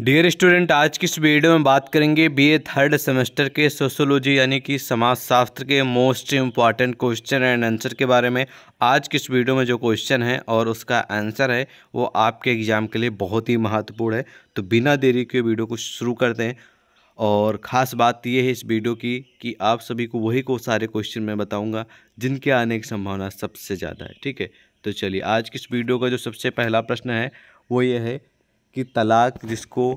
dear student आज की इस वीडियो में बात करेंगे बीए थर्ड सेमेस्टर के सोशोलॉजी यानी कि समाजशास्त्र के most important question and answer के बारे में आज की इस वीडियो में जो क्वेश्चन है और उसका आंसर है वो आपके एग्ज़ाम के लिए बहुत ही महत्वपूर्ण है तो बिना देरी के वीडियो को शुरू कर दें और ख़ास बात यह है इस वीडियो की कि आप सभी को वही को सारे क्वेश्चन मैं बताऊँगा जिनके आने की संभावना सबसे ज़्यादा है ठीक है तो चलिए आज की इस वीडियो का जो सबसे पहला प्रश्न है वो ये है कि तलाक़ जिसको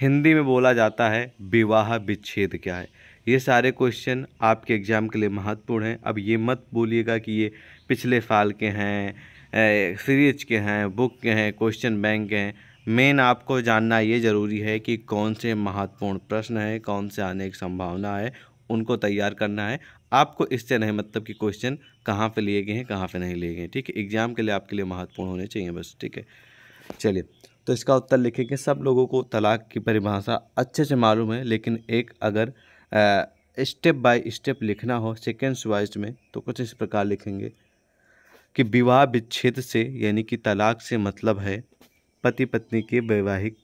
हिंदी में बोला जाता है विवाह विच्छेद क्या है ये सारे क्वेश्चन आपके एग्ज़ाम के लिए महत्वपूर्ण हैं अब ये मत बोलिएगा कि ये पिछले साल के हैं सीरीज के हैं बुक के हैं क्वेश्चन बैंक के हैं मेन आपको जानना ये ज़रूरी है कि कौन से महत्वपूर्ण प्रश्न हैं कौन से आने की संभावना है उनको तैयार करना है आपको इससे नहीं मतलब कि क्वेश्चन कहाँ पे लिए गए हैं कहाँ पे नहीं लिए गए ठीक है एग्ज़ाम के लिए आपके लिए महत्वपूर्ण होने चाहिए बस ठीक है चलिए तो इसका उत्तर लिखेंगे सब लोगों को तलाक की परिभाषा अच्छे से मालूम है लेकिन एक अगर स्टेप बाय स्टेप लिखना हो सेकेंड्स वाइज में तो कुछ इस प्रकार लिखेंगे कि विवाह विच्छेद से यानी कि तलाक से मतलब है पति पत्नी के वैवाहिक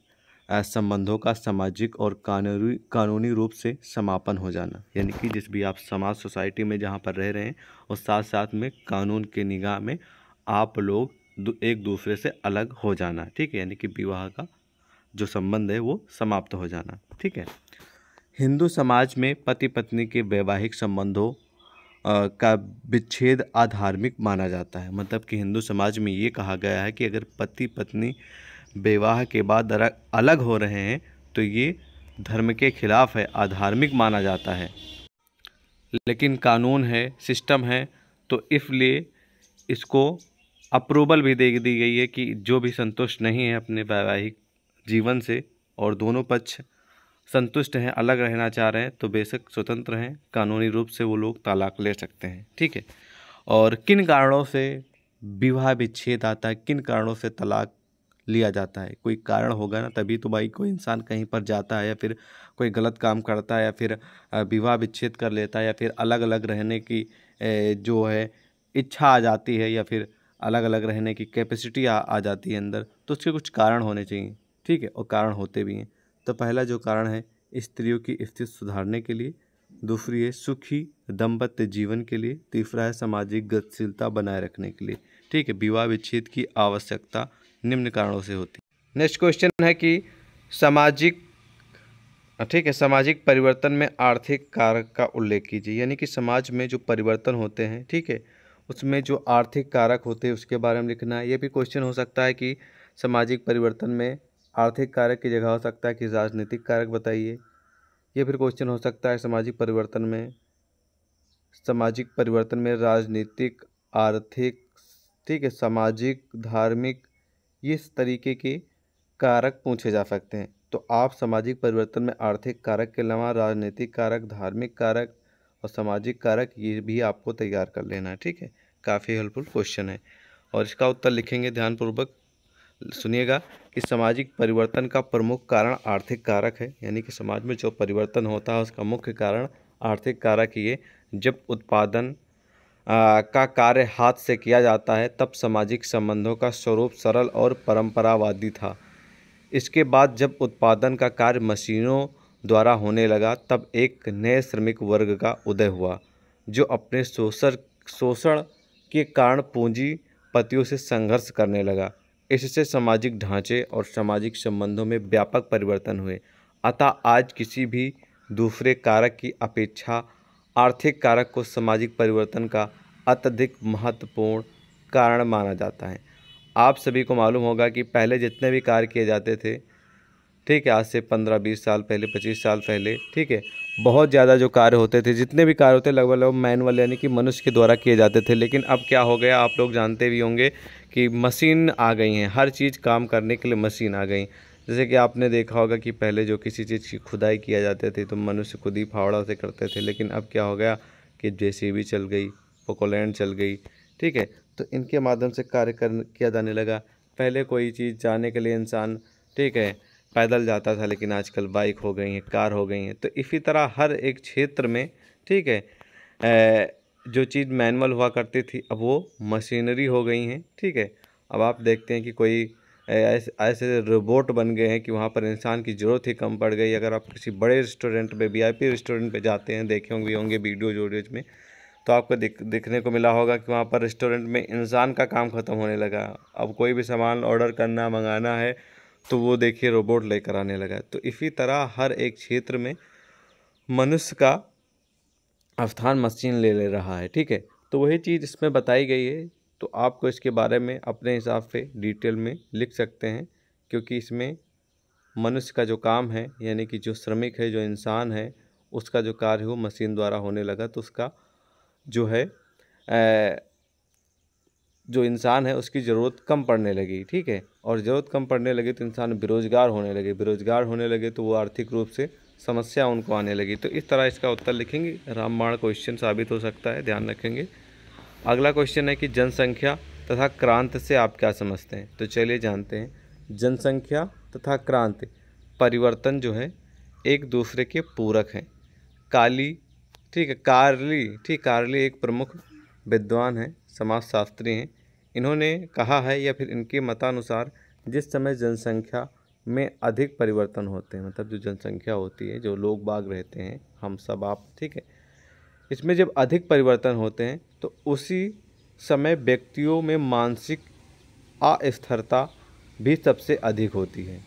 संबंधों का सामाजिक और कानूनी कानूनी रूप से समापन हो जाना यानी कि जिस भी आप समाज सोसाइटी में जहाँ पर रह रहे हैं और साथ साथ में कानून के निगाह में आप लोग एक दूसरे से अलग हो जाना ठीक है यानी कि विवाह का जो संबंध है वो समाप्त हो जाना ठीक है हिंदू समाज में पति पत्नी के वैवाहिक संबंधों का विच्छेद आधार्मिक माना जाता है मतलब कि हिंदू समाज में ये कहा गया है कि अगर पति पत्नी विवाह के बाद अलग हो रहे हैं तो ये धर्म के खिलाफ है आधार्मिक माना जाता है लेकिन कानून है सिस्टम है तो इसलिए इसको अप्रूवल भी दे दी गई है कि जो भी संतुष्ट नहीं है अपने वैवाहिक जीवन से और दोनों पक्ष संतुष्ट हैं अलग रहना चाह रहे हैं तो बेशक स्वतंत्र हैं कानूनी रूप से वो लोग तलाक ले सकते हैं ठीक है और किन कारणों से विवाह विच्छेद आता है किन कारणों से तलाक लिया जाता है कोई कारण होगा ना तभी तो भाई कोई इंसान कहीं पर जाता है या फिर कोई गलत काम करता है या फिर विवाह विच्छेद कर लेता है या फिर अलग अलग रहने की जो है इच्छा आ जाती है या फिर अलग अलग रहने की कैपेसिटी आ, आ जाती है अंदर तो उसके कुछ कारण होने चाहिए ठीक है और कारण होते भी हैं तो पहला जो कारण है स्त्रियों की स्थिति सुधारने के लिए दूसरी है सुखी दंपत्य जीवन के लिए तीसरा है सामाजिक गतिशीलता बनाए रखने के लिए ठीक है विवाह विच्छेद की आवश्यकता निम्न कारणों से होती है नेक्स्ट क्वेश्चन है कि सामाजिक ठीक है सामाजिक परिवर्तन में आर्थिक कारक का उल्लेख कीजिए यानी कि समाज में जो परिवर्तन होते हैं ठीक है उसमें जो आर्थिक कारक होते हैं उसके बारे में लिखना है ये भी क्वेश्चन हो सकता है कि सामाजिक परिवर्तन में आर्थिक कारक की जगह हो सकता है कि राजनीतिक कारक बताइए ये फिर क्वेश्चन हो सकता है सामाजिक परिवर्तन में सामाजिक परिवर्तन में राजनीतिक आर्थिक ठीक है सामाजिक धार्मिक इस तरीके के कारक पूछे जा सकते हैं तो आप सामाजिक परिवर्तन में आर्थिक कारक के अलावा राजनीतिक कारक धार्मिक कारक और सामाजिक कारक ये भी आपको तैयार कर लेना है ठीक है काफ़ी हेल्पफुल क्वेश्चन है और इसका उत्तर लिखेंगे ध्यानपूर्वक सुनिएगा कि सामाजिक परिवर्तन का प्रमुख कारण आर्थिक कारक है यानी कि समाज में जो परिवर्तन होता है उसका मुख्य कारण आर्थिक कारक ये जब उत्पादन आ, का कार्य हाथ से किया जाता है तब सामाजिक संबंधों का स्वरूप सरल और परंपरावादी था इसके बाद जब उत्पादन का कार्य मशीनों द्वारा होने लगा तब एक नए श्रमिक वर्ग का उदय हुआ जो अपने शोषण शोषण के कारण पूंजीपतियों से संघर्ष करने लगा इससे सामाजिक ढांचे और सामाजिक संबंधों में व्यापक परिवर्तन हुए अतः आज किसी भी दूसरे कारक की अपेक्षा आर्थिक कारक को सामाजिक परिवर्तन का अत्यधिक महत्वपूर्ण कारण माना जाता है आप सभी को मालूम होगा कि पहले जितने भी कार्य किए जाते थे ठीक है आज से पंद्रह बीस साल पहले पच्चीस साल पहले ठीक है बहुत ज़्यादा जो कार्य होते थे जितने भी कार्य होते लगभग लगभग मैनुअल यानी कि मनुष्य के द्वारा किए जाते थे लेकिन अब क्या हो गया आप लोग जानते भी होंगे कि मशीन आ गई हैं हर चीज़ काम करने के लिए मशीन आ गई जैसे कि आपने देखा होगा कि पहले जो किसी चीज़ की खुदाई किया जाते थे तो मनुष्य खुद ही फावड़ा से करते थे लेकिन अब क्या हो गया कि जे चल गई पोकोलैंड चल गई ठीक है तो इनके माध्यम से कार्य कर किया जाने लगा पहले कोई चीज़ जाने के लिए इंसान ठीक है पैदल जाता था लेकिन आजकल बाइक हो गई हैं कार हो गई हैं तो इसी तरह हर एक क्षेत्र में ठीक है जो चीज़ मैनुअल हुआ करती थी अब वो मशीनरी हो गई हैं ठीक है अब आप देखते हैं कि कोई ऐसे ऐसे रोबोट बन गए हैं कि वहाँ पर इंसान की ज़रूरत ही कम पड़ गई अगर आप किसी बड़े रेस्टोरेंट पे वीआईपी रेस्टोरेंट पे जाते हैं देखे होंगे होंगे वीडियोज वीडियोज में तो आपको दिख दिखने को मिला होगा कि वहाँ पर रेस्टोरेंट में इंसान का काम ख़त्म होने लगा अब कोई भी सामान ऑर्डर करना मंगाना है तो वो देखिए रोबोट लेकर आने लगा तो इसी तरह हर एक क्षेत्र में मनुष्य का अवस्थान मशीन ले ले रहा है ठीक है तो वही चीज़ इसमें बताई गई है तो आपको इसके बारे में अपने हिसाब से डिटेल में लिख सकते हैं क्योंकि इसमें मनुष्य का जो काम है यानी कि जो श्रमिक है जो इंसान है उसका जो कार्य हो मशीन द्वारा होने लगा तो उसका जो है जो इंसान है उसकी ज़रूरत कम पड़ने लगी ठीक है और ज़रूरत कम पड़ने लगी तो इंसान बेरोज़गार होने लगे बेरोज़गार होने लगे तो वो आर्थिक रूप से समस्या उनको आने लगी तो इस तरह इसका उत्तर लिखेंगे रामबाण क्वेश्चन साबित हो सकता है ध्यान रखेंगे अगला क्वेश्चन है कि जनसंख्या तथा क्रांत से आप क्या समझते हैं तो चलिए जानते हैं जनसंख्या तथा क्रांति परिवर्तन जो है एक दूसरे के पूरक हैं काली ठीक है कार्ली ठीक कार्ली एक प्रमुख विद्वान हैं समाजशास्त्री हैं इन्होंने कहा है या फिर इनके मतानुसार जिस समय जनसंख्या में अधिक परिवर्तन होते हैं मतलब जो जनसंख्या होती है जो लोग बाग रहते हैं हम सब आप ठीक है इसमें जब अधिक परिवर्तन होते हैं तो उसी समय व्यक्तियों में मानसिक अस्थिरता भी सबसे अधिक होती है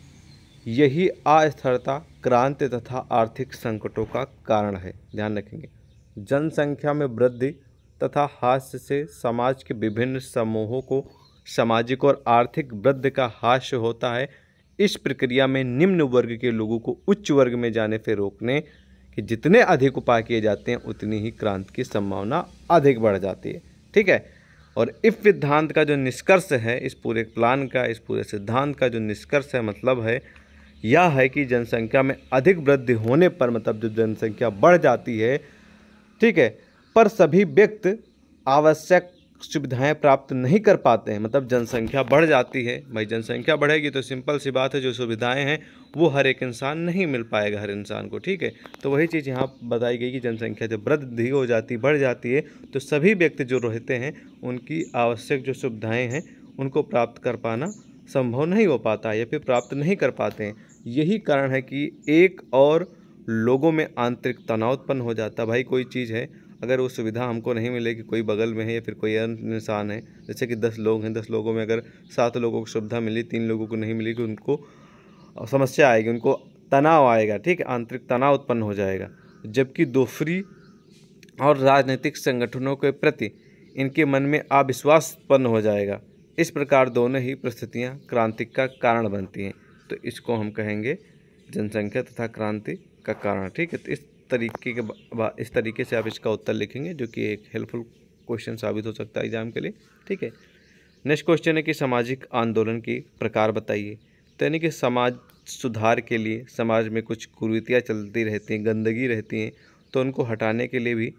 यही अस्थिरता क्रांति तथा आर्थिक संकटों का कारण है ध्यान रखेंगे जनसंख्या में वृद्धि तथा हास्य से समाज के विभिन्न समूहों को सामाजिक और आर्थिक वृद्धि का हास्य होता है इस प्रक्रिया में निम्न वर्ग के लोगों को उच्च वर्ग में जाने से रोकने के जितने अधिक उपाय किए जाते हैं उतनी ही क्रांति की संभावना अधिक बढ़ जाती है ठीक है और इस सिद्धांत का जो निष्कर्ष है इस पूरे प्लान का इस पूरे सिद्धांत का जो निष्कर्ष है मतलब है यह है कि जनसंख्या में अधिक वृद्धि होने पर मतलब जो जनसंख्या बढ़ जाती है ठीक है पर सभी व्यक्ति आवश्यक सुविधाएं प्राप्त नहीं कर पाते हैं मतलब जनसंख्या बढ़ जाती है भाई जनसंख्या बढ़ेगी तो सिंपल सी बात है जो सुविधाएं हैं वो हर एक इंसान नहीं मिल पाएगा हर इंसान को ठीक है तो वही चीज़ यहाँ बताई गई कि जनसंख्या जब वृद्धि हो जाती बढ़ जाती है तो सभी व्यक्ति जो रहते हैं उनकी आवश्यक जो सुविधाएँ हैं उनको प्राप्त कर पाना संभव नहीं हो पाता या फिर प्राप्त नहीं कर पाते हैं यही कारण है कि एक और लोगों में आंतरिक तनाव उत्पन्न हो जाता भाई कोई चीज़ है अगर वो सुविधा हमको नहीं मिले कि कोई बगल में है या फिर कोई अन्य इंसान है जैसे कि दस लोग हैं दस लोगों में अगर सात लोगों को सुविधा मिली तीन लोगों को नहीं मिली तो उनको समस्या आएगी उनको तनाव आएगा ठीक है आंतरिक तनाव उत्पन्न हो जाएगा जबकि दोफरी और राजनीतिक संगठनों के प्रति इनके मन में अविश्वास उत्पन्न हो जाएगा इस प्रकार दोनों ही परिस्थितियाँ क्रांति का कारण बनती हैं तो इसको हम कहेंगे जनसंख्या तथा क्रांति का कारण ठीक है तो इस तरीके के इस तरीके से आप इसका उत्तर लिखेंगे जो कि एक हेल्पफुल क्वेश्चन साबित हो सकता है एग्जाम के लिए ठीक है नेक्स्ट क्वेश्चन है कि सामाजिक आंदोलन के प्रकार बताइए तो यानी कि समाज सुधार के लिए समाज में कुछ कुरीतियाँ चलती रहती हैं गंदगी रहती हैं तो उनको हटाने के लिए भी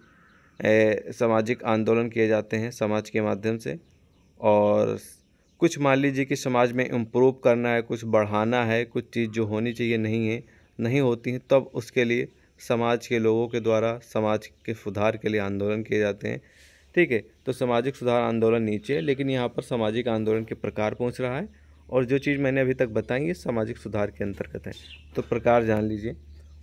सामाजिक आंदोलन किए जाते हैं समाज के माध्यम से और कुछ मान लीजिए कि समाज में इम्प्रूव करना है कुछ बढ़ाना है कुछ चीज़ जो होनी चाहिए नहीं है नहीं होती हैं तब उसके लिए समाज के लोगों के द्वारा समाज के सुधार के लिए आंदोलन किए जाते हैं ठीक है तो सामाजिक सुधार आंदोलन नीचे लेकिन यहाँ पर सामाजिक आंदोलन के प्रकार पहुँच रहा है और जो चीज़ मैंने अभी तक बताई ये सामाजिक सुधार के अंतर्गत है तो प्रकार जान लीजिए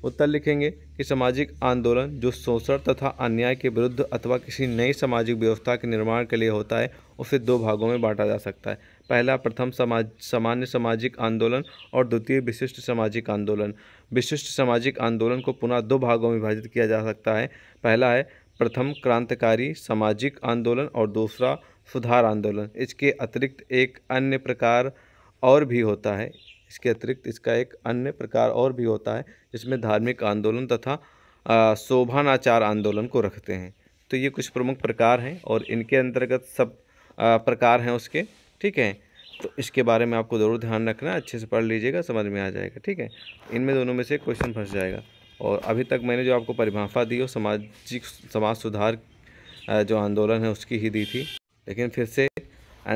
उत्तर लिखेंगे कि सामाजिक आंदोलन जो शोषण तथा अन्याय के विरुद्ध अथवा किसी नई सामाजिक व्यवस्था के निर्माण के लिए होता है उसे दो भागों में बांटा जा सकता है पहला प्रथम समाज सामान्य सामाजिक आंदोलन और द्वितीय विशिष्ट सामाजिक आंदोलन विशिष्ट सामाजिक आंदोलन को पुनः दो भागों में विभाजित किया जा सकता है पहला है प्रथम क्रांतिकारी सामाजिक आंदोलन और दूसरा सुधार आंदोलन इसके अतिरिक्त एक अन्य प्रकार और भी होता है इसके अतिरिक्त इसका एक अन्य प्रकार और भी होता है जिसमें धार्मिक आंदोलन तथा शोभानाचार आंदोलन को रखते हैं तो ये कुछ प्रमुख प्रकार हैं और इनके अंतर्गत सब आ, प्रकार हैं उसके ठीक है तो इसके बारे में आपको ज़रूर ध्यान रखना अच्छे से पढ़ लीजिएगा समझ में आ जाएगा ठीक है इनमें दोनों में से क्वेश्चन फंस जाएगा और अभी तक मैंने जो आपको परिभाषा दी वो सामाजिक समाज सुधार जो आंदोलन है उसकी ही दी थी लेकिन फिर से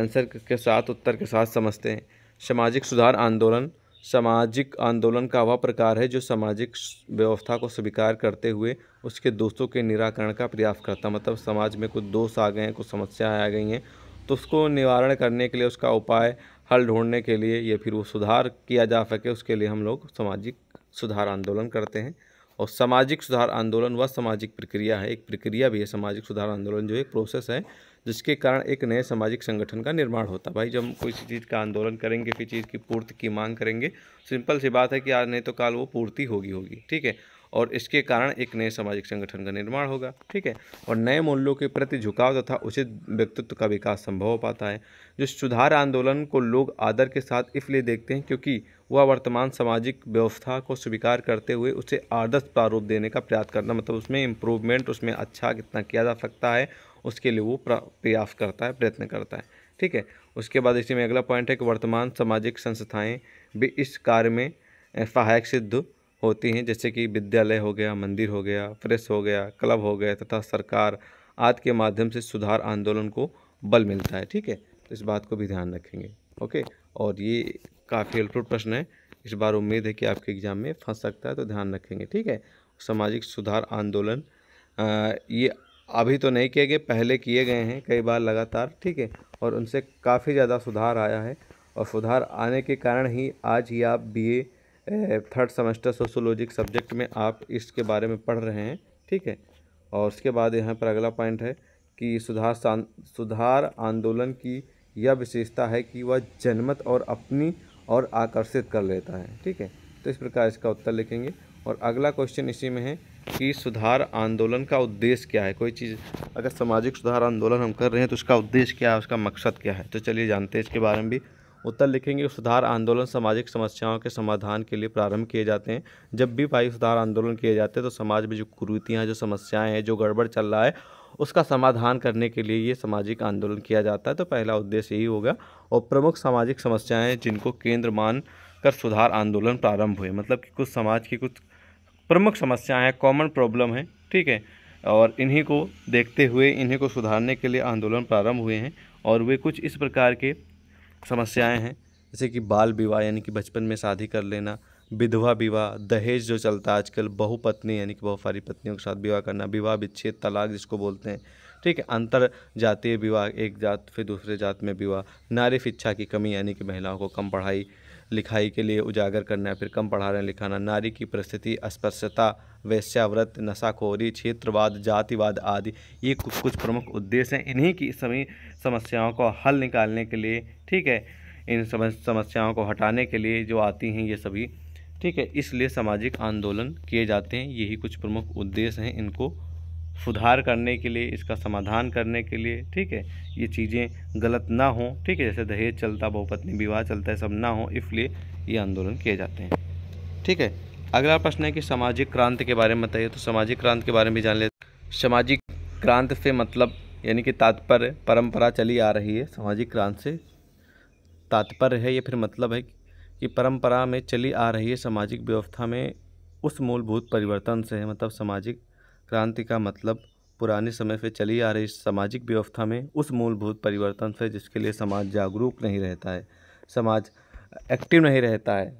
आंसर के साथ उत्तर के साथ समझते हैं सामाजिक सुधार आंदोलन सामाजिक आंदोलन का वह प्रकार है जो सामाजिक व्यवस्था को स्वीकार करते हुए उसके दोषों के निराकरण का प्रयास करता मतलब समाज में कुछ दोष आ गए हैं कुछ समस्याएं आ गई हैं तो उसको निवारण करने के लिए उसका उपाय हल ढूंढने के लिए या फिर वो सुधार किया जा सके उसके लिए हम लोग सामाजिक सुधार आंदोलन करते हैं और सामाजिक सुधार आंदोलन वह सामाजिक प्रक्रिया है एक प्रक्रिया भी है सामाजिक सुधार आंदोलन जो एक प्रोसेस है जिसके कारण एक नए सामाजिक संगठन का निर्माण होता है भाई जब हम कोई चीज़ का आंदोलन करेंगे किसी चीज़ की पूर्ति की मांग करेंगे सिंपल सी बात है कि आज नहीं तो काल वो पूर्ति होगी होगी ठीक है और इसके कारण एक नए सामाजिक संगठन का निर्माण होगा ठीक है और नए मूल्यों के प्रति झुकाव तथा उचित व्यक्तित्व का विकास संभव हो पाता है जो सुधार आंदोलन को लोग आदर के साथ इसलिए देखते हैं क्योंकि वह वर्तमान सामाजिक व्यवस्था को स्वीकार करते हुए उसे आदर्श प्रारूप देने का प्रयास करना मतलब उसमें इम्प्रूवमेंट उसमें अच्छा कितना किया जा सकता है उसके लिए वो प्रयास करता है प्रयत्न करता है ठीक है उसके बाद इसी में अगला पॉइंट है कि वर्तमान सामाजिक संस्थाएं भी इस कार्य में सहायक सिद्ध होती हैं जैसे कि विद्यालय हो गया मंदिर हो गया प्रेस हो गया क्लब हो गया तथा सरकार आदि के माध्यम से सुधार आंदोलन को बल मिलता है ठीक है तो इस बात को भी ध्यान रखेंगे ओके और ये काफ़ी हेल्पफुल प्रश्न है इस बार उम्मीद है कि आपके एग्ज़ाम में फंस सकता है तो ध्यान रखेंगे ठीक है सामाजिक सुधार आंदोलन आ, ये अभी तो नहीं किए गए पहले किए गए हैं कई बार लगातार ठीक है और उनसे काफ़ी ज़्यादा सुधार आया है और सुधार आने के कारण ही आज ही आप बीए थर्ड सेमेस्टर सोशोलॉजी के सब्जेक्ट में आप इसके बारे में पढ़ रहे हैं ठीक है और उसके बाद यहाँ पर अगला पॉइंट है कि सुधार सुधार आंदोलन की यह विशेषता है कि वह जनमत और अपनी और आकर्षित कर लेता है ठीक है तो इस प्रकार इसका उत्तर लिखेंगे और अगला क्वेश्चन इसी में है कि सुधार आंदोलन का उद्देश्य क्या है कोई चीज़ अगर सामाजिक सुधार आंदोलन हम कर रहे हैं तो उसका उद्देश्य क्या है उसका मकसद क्या है तो चलिए जानते हैं इसके बारे में भी उत्तर लिखेंगे सुधार आंदोलन सामाजिक समस्याओं के समाधान के लिए प्रारंभ किए जाते हैं जब भी भाई सुधार आंदोलन किए जाते हैं तो समाज में जो कुरीतियाँ जो समस्याएँ हैं जो गड़बड़ चल रहा है उसका समाधान करने के लिए ये सामाजिक आंदोलन किया जाता है तो पहला उद्देश्य यही होगा और प्रमुख सामाजिक समस्याएं जिनको केंद्र मान कर सुधार आंदोलन प्रारंभ हुए मतलब कि कुछ समाज की कुछ प्रमुख समस्याएं हैं कॉमन प्रॉब्लम है ठीक है और इन्हीं को देखते हुए इन्हीं को सुधारने के लिए आंदोलन प्रारंभ हुए हैं और वे कुछ इस प्रकार के समस्याएं हैं जैसे कि बाल विवाह यानी कि बचपन में शादी कर लेना विधवा विवाह दहेज जो चलता है आजकल बहुपत्नी यानी कि बहुत सारी पत्नियों के साथ विवाह करना विवाह विच्छेद तलाक जिसको बोलते हैं ठीक है अंतर जातीय विवाह एक जात फिर दूसरे जात में विवाह नारी शिक्षा की कमी यानी कि महिलाओं को कम पढ़ाई लिखाई के लिए उजागर करना फिर कम पढ़ा रहे लिखाना नारी की परिस्थिति अस्पृश्यता वैश्याव्रत नशाखोरी क्षेत्रवाद जातिवाद आदि ये कुछ कुछ प्रमुख उद्देश्य हैं इन्हीं की सभी समस्याओं को हल निकालने के लिए ठीक है इन समस्याओं को हटाने के लिए जो आती हैं ये सभी ठीक है इसलिए सामाजिक आंदोलन किए जाते हैं यही कुछ प्रमुख उद्देश्य हैं इनको सुधार करने के लिए इसका समाधान करने के लिए ठीक है ये चीज़ें गलत ना हों ठीक है जैसे दहेज चलता बहुपत्नी विवाह चलता है सब ना हो इसलिए ये आंदोलन किए जाते हैं ठीक है अगला प्रश्न है कि सामाजिक क्रांति के बारे में बताइए तो सामाजिक क्रांति के बारे में भी जान लेते सामाजिक क्रांति से मतलब यानी कि तात्पर्य परंपरा चली आ रही है सामाजिक क्रांति से तात्पर्य है या फिर मतलब है कि परंपरा में चली आ रही है सामाजिक व्यवस्था में उस मूलभूत परिवर्तन से है मतलब सामाजिक क्रांति का मतलब पुराने समय से चली आ रही सामाजिक व्यवस्था में उस मूलभूत परिवर्तन से जिसके लिए समाज जागरूक नहीं रहता है समाज एक्टिव नहीं रहता है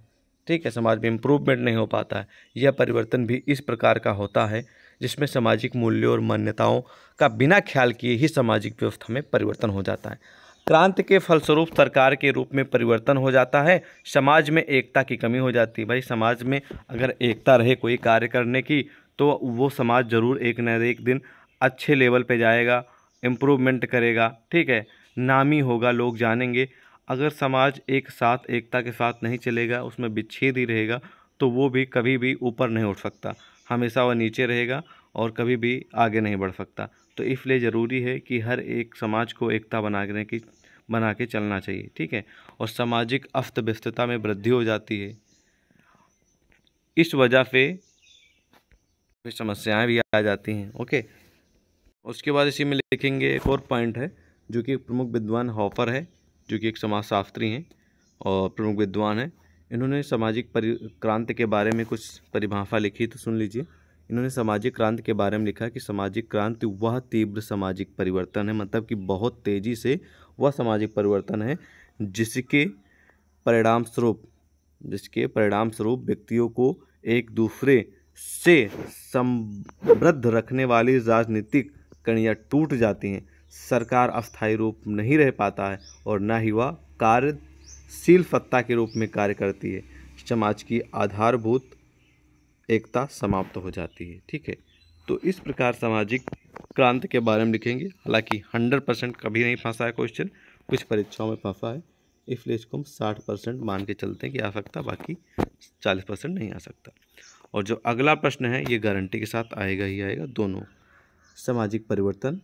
ठीक है समाज में इम्प्रूवमेंट नहीं हो पाता है यह परिवर्तन भी इस प्रकार का होता है जिसमें सामाजिक मूल्यों और मान्यताओं का बिना ख्याल किए ही सामाजिक व्यवस्था में परिवर्तन हो जाता है क्रांति के फलस्वरूप सरकार के रूप में परिवर्तन हो जाता है समाज में एकता की कमी हो जाती है भाई समाज में अगर एकता रहे कोई कार्य करने की तो वो समाज ज़रूर एक न एक दिन अच्छे लेवल पे जाएगा इम्प्रूवमेंट करेगा ठीक है नामी होगा लोग जानेंगे अगर समाज एक साथ एकता के साथ नहीं चलेगा उसमें विच्छेद ही रहेगा तो वो भी कभी भी ऊपर नहीं उठ सकता हमेशा वह नीचे रहेगा और कभी भी आगे नहीं बढ़ सकता तो इसलिए ज़रूरी है कि हर एक समाज को एकता बनाने की बना के चलना चाहिए ठीक है और सामाजिक अस्त व्यस्तता में वृद्धि हो जाती है इस वजह से समस्याएं भी आ जाती हैं ओके उसके बाद इसी में लिखेंगे एक और पॉइंट है जो कि प्रमुख विद्वान हॉफर है जो कि एक समाजशास्त्री हैं और प्रमुख विद्वान हैं इन्होंने सामाजिक परि क्रांति के बारे में कुछ परिभाषा लिखी तो सुन लीजिए इन्होंने सामाजिक क्रांति के बारे में लिखा कि सामाजिक क्रांति वह तीव्र सामाजिक परिवर्तन है मतलब कि बहुत तेज़ी से वह सामाजिक परिवर्तन है जिसके परिणाम स्वरूप जिसके परिणाम स्वरूप व्यक्तियों को एक दूसरे से समृद्ध रखने वाली राजनीतिक कणियाँ टूट जाती हैं सरकार अस्थायी रूप नहीं रह पाता है और न ही वह कार्यशील सत्ता के रूप में कार्य करती है समाज की आधारभूत एकता समाप्त हो जाती है ठीक है तो इस प्रकार सामाजिक क्रांति के बारे में लिखेंगे हालांकि हंड्रेड परसेंट कभी नहीं फंसा है क्वेश्चन कुछ परीक्षाओं में फंसा है इसलिए इसको हम साठ परसेंट मान के चलते हैं कि आ सकता बाकी चालीस परसेंट नहीं आ सकता और जो अगला प्रश्न है ये गारंटी के साथ आएगा ही आएगा दोनों सामाजिक परिवर्तन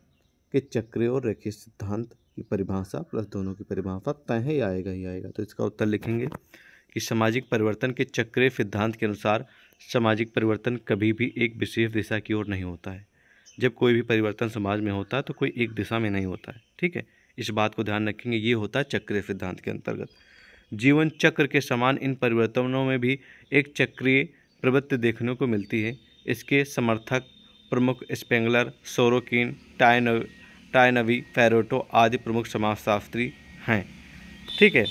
के चक्रीय और रेखीय सिद्धांत की परिभाषा प्लस दोनों की परिभाषा तय है आएगा ही आएगा तो इसका उत्तर लिखेंगे कि सामाजिक परिवर्तन के चक्रीय सिद्धांत के अनुसार सामाजिक परिवर्तन कभी भी एक विशेष दिशा की ओर नहीं होता है जब कोई भी परिवर्तन समाज में होता है तो कोई एक दिशा में नहीं होता है ठीक है इस बात को ध्यान रखेंगे ये होता है चक्रीय सिद्धांत के अंतर्गत जीवन चक्र के समान इन परिवर्तनों में भी एक चक्रीय प्रवृत्ति देखने को मिलती है इसके समर्थक प्रमुख स्पेंगलर सोरोकिन टाइनव टाइनवी फेरोटो आदि प्रमुख समाजशास्त्री हैं ठीक है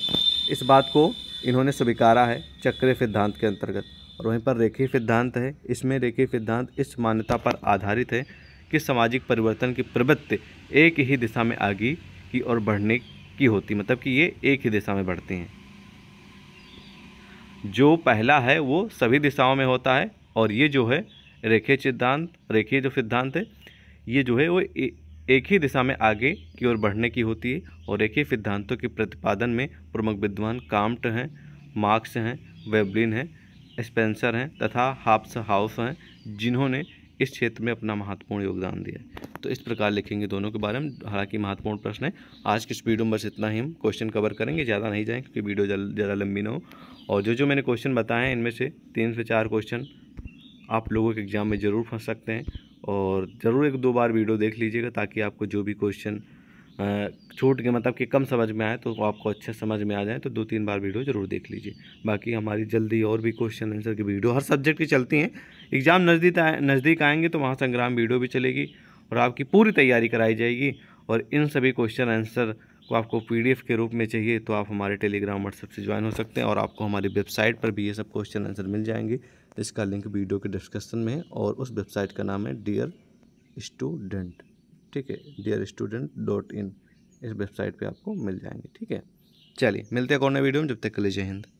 इस बात को इन्होंने स्वीकारा है चक्रीय सिद्धांत के अंतर्गत और वहीं पर रेखीय सिद्धांत है इसमें रेखीय सिद्धांत इस मान्यता पर आधारित है कि सामाजिक परिवर्तन की प्रवृत्ति एक ही दिशा में आगे की ओर बढ़ने की होती मतलब कि ये एक ही दिशा में बढ़ती हैं जो पहला है वो सभी दिशाओं में होता है और ये जो है रेखीय सिद्धांत रेखीय जो सिद्धांत है ये जो है वो एक ही दिशा में आगे की ओर बढ़ने की होती है और एक ही सिद्धांतों के प्रतिपादन में प्रमुख विद्वान काम्ट हैं मार्क्स हैं वेबलिन हैं स्पेंसर हैं तथा हाप्स हाउस हैं जिन्होंने इस क्षेत्र में अपना महत्वपूर्ण योगदान दिया तो इस प्रकार लिखेंगे दोनों के बारे में हालांकि महत्वपूर्ण प्रश्न है आज की इस वीडियो में बस इतना ही हम क्वेश्चन कवर करेंगे ज़्यादा नहीं जाएँ क्योंकि वीडियो ज़्यादा लंबी ना हो और जो जो मैंने क्वेश्चन बताए हैं इनमें से तीन से चार क्वेश्चन आप लोगों के एग्ज़ाम में ज़रूर फंस सकते हैं और ज़रूर एक दो बार वीडियो देख लीजिएगा ताकि आपको जो भी क्वेश्चन छूट के मतलब कि कम समझ में आए तो आपको अच्छे समझ में आ जाए तो दो तीन बार वीडियो ज़रूर देख लीजिए बाकी हमारी जल्दी और भी क्वेश्चन आंसर की वीडियो हर सब्जेक्ट की चलती हैं एग्ज़ाम नज़दीक आए नज़दीक आएंगे तो वहाँ संग्राम वीडियो भी चलेगी और आपकी पूरी तैयारी कराई जाएगी और इन सभी क्वेश्चन आंसर को तो आपको पीडीएफ के रूप में चाहिए तो आप हमारे टेलीग्राम व्हाट्सएप से ज्वाइन हो सकते हैं और आपको हमारी वेबसाइट पर भी ये सब क्वेश्चन आंसर मिल जाएंगे इसका लिंक वीडियो के डिस्क्रिप्शन में है और उस वेबसाइट का नाम है डियर स्टूडेंट ठीक है डियर स्टूडेंट डॉट इन इस वेबसाइट पे आपको मिल जाएंगे ठीक है चलिए मिलते हैं कौन वीडियो में जब तक के लिए जय हिंद